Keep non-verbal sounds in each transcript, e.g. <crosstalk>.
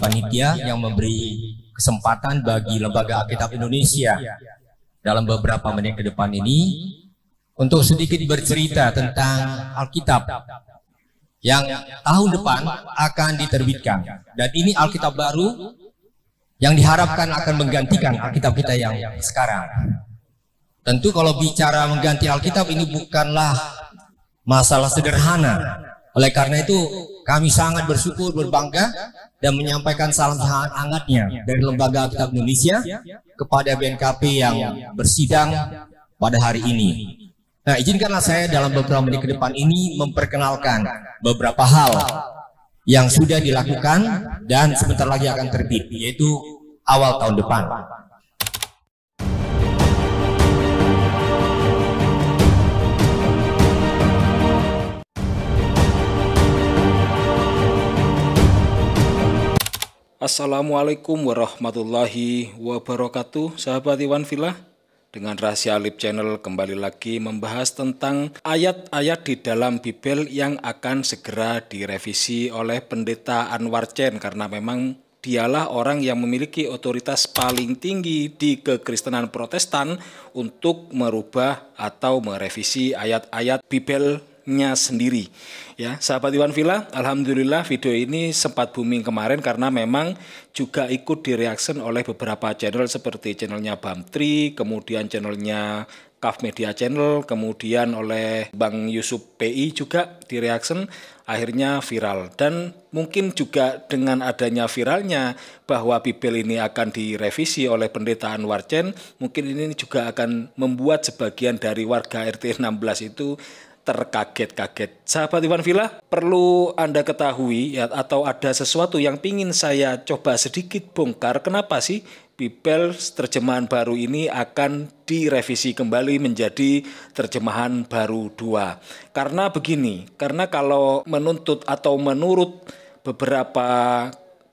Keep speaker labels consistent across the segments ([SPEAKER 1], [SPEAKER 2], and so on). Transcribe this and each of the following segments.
[SPEAKER 1] panitia yang memberi kesempatan bagi Lembaga Alkitab Indonesia dalam beberapa menit ke depan ini untuk sedikit bercerita tentang Alkitab yang tahun depan akan diterbitkan. Dan ini Alkitab baru yang diharapkan akan menggantikan Alkitab kita yang sekarang. Tentu kalau bicara mengganti Alkitab ini bukanlah masalah sederhana. Oleh karena itu, kami sangat bersyukur, berbangga, dan menyampaikan salam hangatnya dari Lembaga Kitab Indonesia kepada BNKP yang bersidang pada hari ini. Nah, izinkanlah saya dalam beberapa menit ke depan ini memperkenalkan beberapa hal yang sudah dilakukan dan sebentar lagi akan terbit, yaitu awal tahun depan.
[SPEAKER 2] Assalamualaikum warahmatullahi wabarakatuh sahabat Iwan Villa dengan Rahasia Alip Channel kembali lagi membahas tentang ayat-ayat di dalam Bibel yang akan segera direvisi oleh pendeta Anwar Chen karena memang dialah orang yang memiliki otoritas paling tinggi di kekristenan protestan untuk merubah atau merevisi ayat-ayat Bibel nya sendiri. Ya, sahabat Iwan Villa, alhamdulillah video ini sempat booming kemarin karena memang juga ikut direaction oleh beberapa channel seperti channelnya Bamtri, kemudian channelnya Kaf Media Channel, kemudian oleh Bang Yusuf PI juga di akhirnya viral. Dan mungkin juga dengan adanya viralnya bahwa Bibel ini akan direvisi oleh pendeta Anwar Chen, mungkin ini juga akan membuat sebagian dari warga RT 16 itu terkaget-kaget. Sahabat Iwan Villa, perlu Anda ketahui ya, atau ada sesuatu yang ingin saya coba sedikit bongkar. Kenapa sih Bibel terjemahan baru ini akan direvisi kembali menjadi terjemahan baru dua. Karena begini, karena kalau menuntut atau menurut beberapa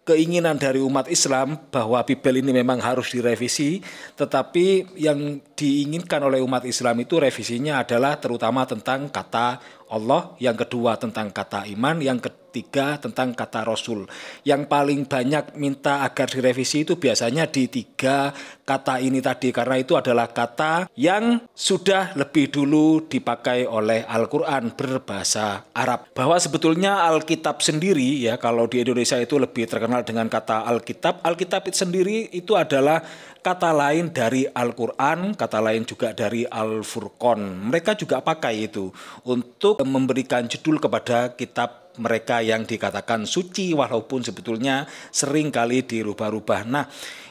[SPEAKER 2] keinginan dari umat Islam bahwa Bibel ini memang harus direvisi, tetapi yang diinginkan oleh umat Islam itu revisinya adalah terutama tentang kata Allah, yang kedua tentang kata iman, yang 3 tentang kata Rasul. Yang paling banyak minta agar direvisi itu biasanya di tiga kata ini tadi karena itu adalah kata yang sudah lebih dulu dipakai oleh Al-Qur'an berbahasa Arab. Bahwa sebetulnya Alkitab sendiri ya kalau di Indonesia itu lebih terkenal dengan kata Alkitab. Alkitab itu sendiri itu adalah kata lain dari Al-Qur'an, kata lain juga dari Al-Furqan. Mereka juga pakai itu untuk memberikan judul kepada kitab mereka yang dikatakan suci walaupun sebetulnya sering kali dirubah-rubah. Nah,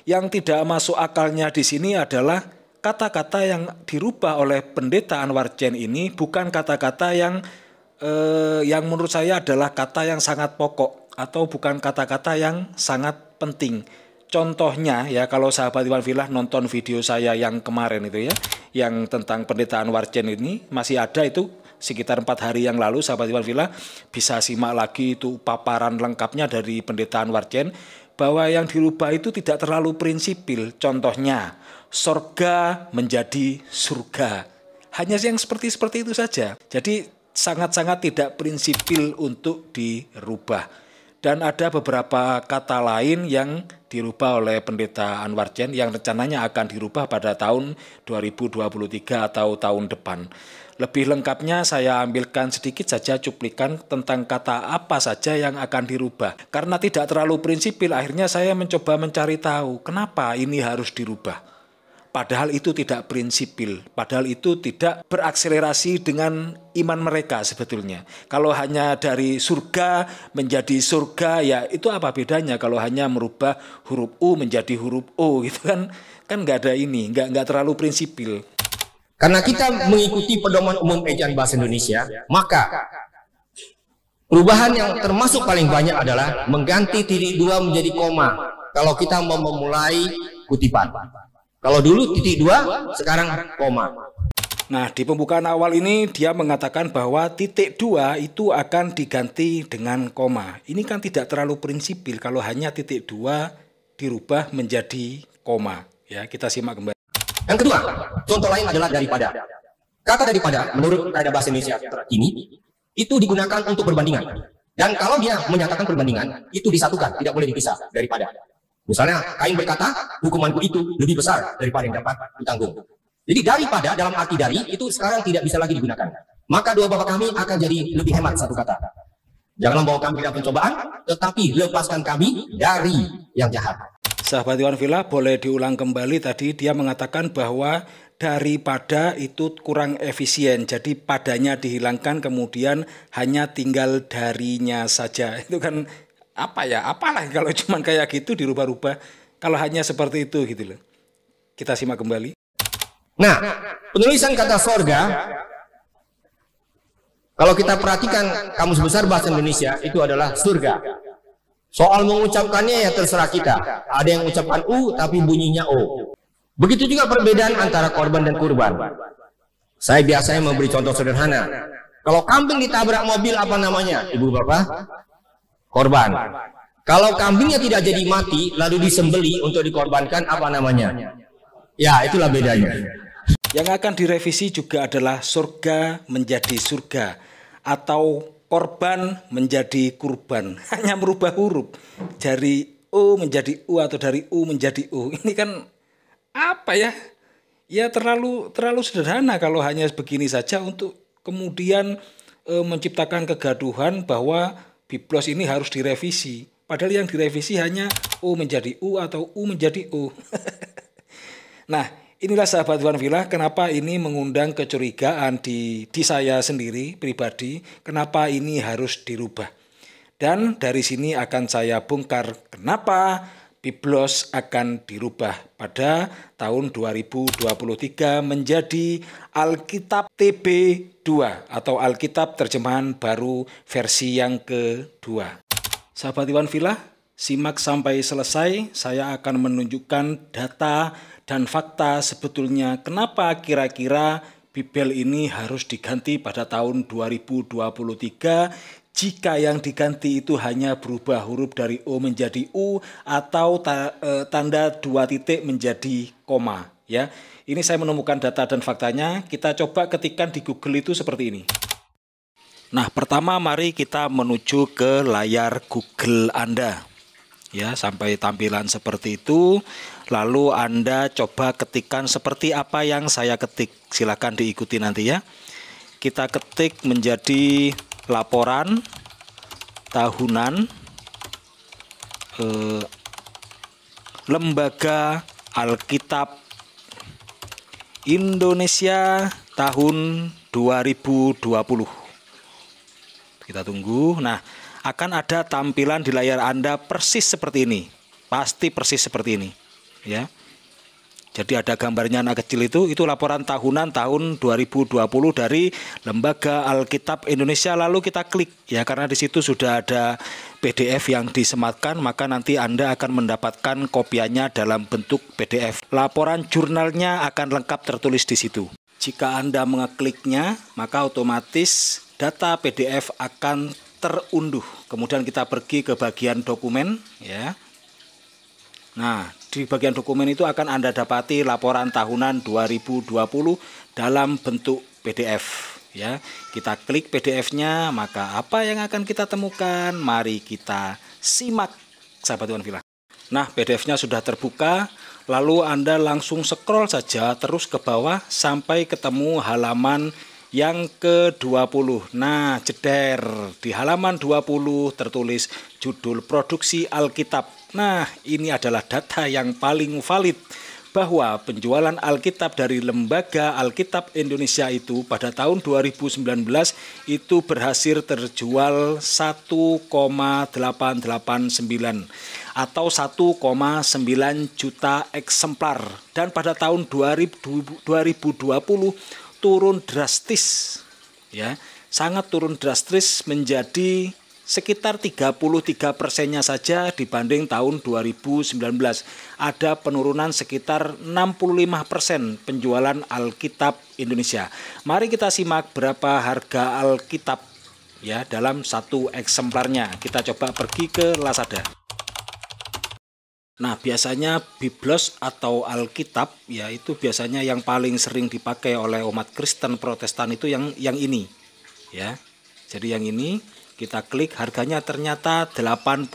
[SPEAKER 2] yang tidak masuk akalnya di sini adalah kata-kata yang dirubah oleh pendeta Anwar Chen ini bukan kata-kata yang eh, yang menurut saya adalah kata yang sangat pokok atau bukan kata-kata yang sangat penting. Contohnya ya kalau sahabat Iwan Villa nonton video saya yang kemarin itu ya, yang tentang pendeta Anwar Chen ini masih ada itu sekitar empat hari yang lalu sahabat Iwan Villa bisa simak lagi itu paparan lengkapnya dari pendetaan Warjen bahwa yang dirubah itu tidak terlalu prinsipil. Contohnya, sorga menjadi surga. Hanya yang seperti-seperti itu saja. Jadi sangat-sangat tidak prinsipil untuk dirubah dan ada beberapa kata lain yang dirubah oleh pendeta Anwar Jen yang rencananya akan dirubah pada tahun 2023 atau tahun depan. Lebih lengkapnya saya ambilkan sedikit saja cuplikan tentang kata apa saja yang akan dirubah. Karena tidak terlalu prinsipil akhirnya saya mencoba mencari tahu kenapa ini harus dirubah. Padahal itu tidak prinsipil, padahal itu tidak berakselerasi dengan iman mereka sebetulnya. Kalau hanya dari surga menjadi surga ya itu apa bedanya kalau hanya merubah huruf U menjadi huruf O gitu kan kan nggak ada ini, nggak nggak terlalu prinsipil. Karena kita mengikuti pedoman umum ejaan bahasa Indonesia, maka
[SPEAKER 1] perubahan yang termasuk paling banyak adalah mengganti titik dua menjadi
[SPEAKER 2] koma kalau kita mau memulai kutipan. Kalau dulu titik dua, sekarang koma. Nah, di pembukaan awal ini dia mengatakan bahwa titik dua itu akan diganti dengan koma. Ini kan tidak terlalu prinsipil kalau hanya titik dua dirubah menjadi koma. Ya, kita simak kembali. Yang kedua, contoh lain adalah daripada. Kata daripada menurut kaidah bahasa Indonesia
[SPEAKER 1] ini itu digunakan untuk perbandingan. Dan kalau dia menyatakan perbandingan, itu disatukan, tidak boleh dipisah daripada. Misalnya Kain berkata, hukumanku itu lebih besar daripada yang dapat ditanggung. Jadi daripada dalam arti dari itu sekarang tidak bisa lagi digunakan. Maka dua Bapak kami akan jadi lebih hemat satu kata.
[SPEAKER 2] Jangan membawa kami dalam pencobaan,
[SPEAKER 1] tetapi lepaskan kami dari yang jahat.
[SPEAKER 2] Sahabat Iwan Villa, boleh diulang kembali tadi dia mengatakan bahwa daripada itu kurang efisien. Jadi padanya dihilangkan kemudian hanya tinggal darinya saja. <laughs> Itu kan apa ya apalah kalau <laughs> cuman kayak gitu dirubah-rubah kalau hanya seperti itu gitu loh kita simak kembali nah penulisan kata sorga kalau kita
[SPEAKER 1] perhatikan kamus besar bahasa Indonesia itu adalah surga soal mengucapkannya ya terserah kita ada yang ucapkan u tapi bunyinya o begitu juga perbedaan antara korban dan kurban saya biasanya memberi contoh sederhana kalau kambing ditabrak mobil apa namanya ibu bapak korban. Kalau kambingnya tidak jadi
[SPEAKER 2] mati lalu disembeli untuk dikorbankan apa namanya? Ya, itulah bedanya. Yang akan direvisi juga adalah surga menjadi surga atau korban menjadi kurban. <laughs> Hanya merubah huruf dari U menjadi U atau dari U menjadi U. <laughs> Ini kan apa ya? Ya terlalu terlalu sederhana kalau hanya begini saja untuk kemudian e, menciptakan kegaduhan bahwa Biblos ini harus direvisi. Padahal yang direvisi hanya u menjadi U atau U menjadi u. <laughs> nah, inilah sahabat Tuan Villa kenapa ini mengundang kecurigaan di, di saya sendiri pribadi, kenapa ini harus dirubah. Dan dari sini akan saya bongkar kenapa Biblos akan dirubah pada tahun 2023 menjadi Alkitab TB2 atau Alkitab Terjemahan Baru versi yang kedua. Sahabat Iwan Villa, simak sampai selesai. Saya akan menunjukkan data dan fakta sebetulnya kenapa kira-kira Bibel ini harus diganti pada tahun 2023 jika yang diganti itu hanya berubah huruf dari O menjadi U atau ta, e, tanda dua titik menjadi koma ya. Ini saya menemukan data dan faktanya. Kita coba ketikkan di Google itu seperti ini. Nah, pertama mari kita menuju ke layar Google Anda. Ya, sampai tampilan seperti itu. Lalu Anda coba ketikkan seperti apa yang saya ketik. Silakan diikuti nanti ya. Kita ketik menjadi laporan tahunan eh, Lembaga Alkitab Indonesia tahun 2020. Kita tunggu. Nah, akan ada tampilan di layar Anda persis seperti ini. Pasti persis seperti ini, ya. Jadi ada gambarnya anak kecil itu, itu laporan tahunan tahun 2020 dari Lembaga Alkitab Indonesia. Lalu kita klik ya karena di situ sudah ada PDF yang disematkan, maka nanti Anda akan mendapatkan kopiannya dalam bentuk PDF. Laporan jurnalnya akan lengkap tertulis di situ. Jika Anda mengekliknya, maka otomatis data PDF akan terunduh. Kemudian kita pergi ke bagian dokumen ya. Nah, di bagian dokumen itu akan Anda dapati laporan tahunan 2020 dalam bentuk PDF ya. Kita klik PDF-nya, maka apa yang akan kita temukan? Mari kita simak sahabat Tuan Villa. Nah, PDF-nya sudah terbuka, lalu Anda langsung scroll saja terus ke bawah sampai ketemu halaman yang ke-20. Nah, jeder di halaman 20 tertulis judul produksi Alkitab Nah, ini adalah data yang paling valid bahwa penjualan Alkitab dari Lembaga Alkitab Indonesia itu pada tahun 2019 itu berhasil terjual 1,889 atau 1,9 juta eksemplar dan pada tahun 2020 turun drastis ya sangat turun drastis menjadi sekitar 33 persennya saja dibanding tahun 2019. Ada penurunan sekitar 65 persen penjualan Alkitab Indonesia. Mari kita simak berapa harga Alkitab ya dalam satu eksemplarnya. Kita coba pergi ke Lazada. Nah, biasanya biblos atau Alkitab ya itu biasanya yang paling sering dipakai oleh umat Kristen Protestan itu yang yang ini. Ya. Jadi yang ini kita klik harganya ternyata 85.000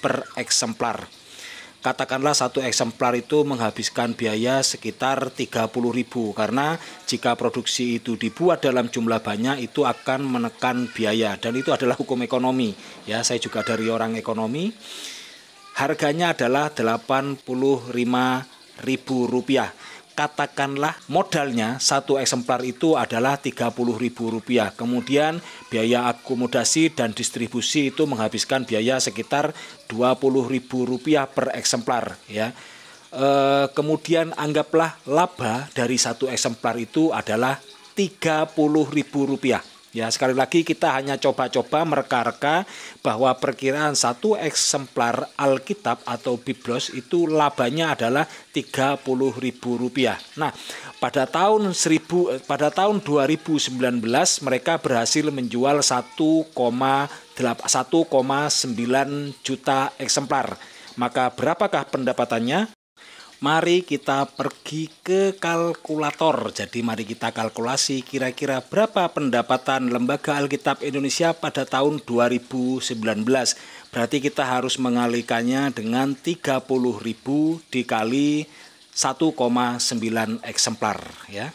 [SPEAKER 2] per eksemplar. Katakanlah satu eksemplar itu menghabiskan biaya sekitar 30.000 karena jika produksi itu dibuat dalam jumlah banyak itu akan menekan biaya dan itu adalah hukum ekonomi. Ya, saya juga dari orang ekonomi. Harganya adalah 85.000 rupiah katakanlah modalnya satu eksemplar itu adalah Rp30.000. Kemudian biaya akomodasi dan distribusi itu menghabiskan biaya sekitar Rp20.000 per eksemplar ya. E, kemudian anggaplah laba dari satu eksemplar itu adalah Rp30.000. Ya, sekali lagi kita hanya coba-coba mereka-reka bahwa perkiraan satu eksemplar Alkitab atau Biblos itu labanya adalah Rp30.000. Nah, pada tahun 1000 eh, pada tahun 2019 mereka berhasil menjual 1,9 juta eksemplar. Maka berapakah pendapatannya? Mari kita pergi ke kalkulator. Jadi mari kita kalkulasi kira-kira berapa pendapatan Lembaga Alkitab Indonesia pada tahun 2019. Berarti kita harus mengalikannya dengan 30.000 dikali 1,9 eksemplar ya.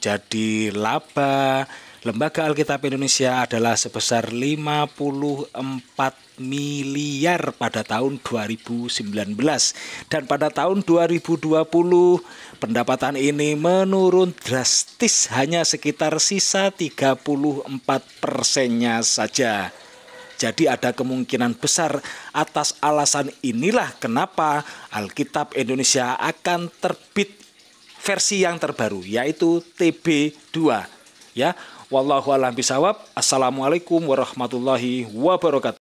[SPEAKER 2] Jadi laba Lembaga Alkitab Indonesia adalah sebesar 54 miliar pada tahun 2019 dan pada tahun 2020 pendapatan ini menurun drastis hanya sekitar sisa 34 persennya saja. Jadi ada kemungkinan besar atas alasan inilah kenapa Alkitab Indonesia akan terbit versi yang terbaru yaitu TB2 ya. Wallahu a'lam bisawab. Assalamualaikum warahmatullahi wabarakatuh.